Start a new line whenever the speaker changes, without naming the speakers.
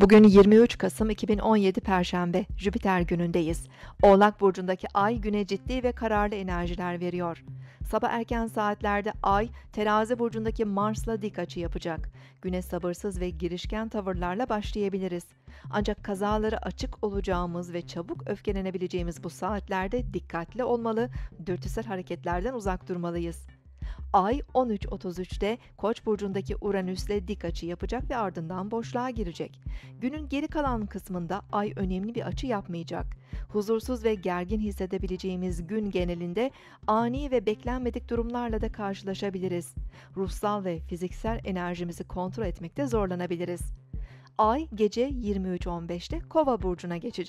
Bugün 23 Kasım 2017 Perşembe, Jüpiter günündeyiz. Oğlak Burcu'ndaki ay güne ciddi ve kararlı enerjiler veriyor. Sabah erken saatlerde ay, terazi burcundaki Mars'la dik açı yapacak. Güne sabırsız ve girişken tavırlarla başlayabiliriz. Ancak kazaları açık olacağımız ve çabuk öfkelenebileceğimiz bu saatlerde dikkatli olmalı, dürtüsel hareketlerden uzak durmalıyız. Ay 13.33'te Koç burcundaki Uranüs'le dik açı yapacak ve ardından boşluğa girecek. Günün geri kalan kısmında Ay önemli bir açı yapmayacak. Huzursuz ve gergin hissedebileceğimiz gün genelinde ani ve beklenmedik durumlarla da karşılaşabiliriz. Ruhsal ve fiziksel enerjimizi kontrol etmekte zorlanabiliriz. Ay gece 23.15'te Kova burcuna geçecek.